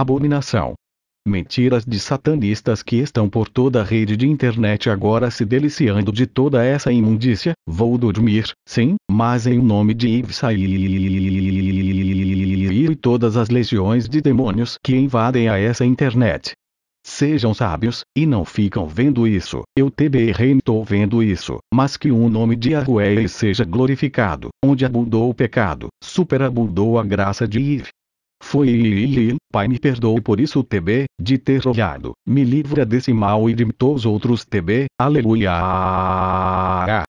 abominação. Mentiras de satanistas que estão por toda a rede de internet agora se deliciando de toda essa imundícia, vou dormir, sim, mas em nome de Ivsaí e todas as legiões de demônios que invadem a essa internet. Sejam sábios, e não ficam vendo isso, eu TBR estou vendo isso, mas que o nome de Yahweh seja glorificado, onde abundou o pecado, superabundou a graça de Ive. Foi pai me perdoe por isso TB, de ter olhado, me livra desse mal e de todos outros TB, aleluia.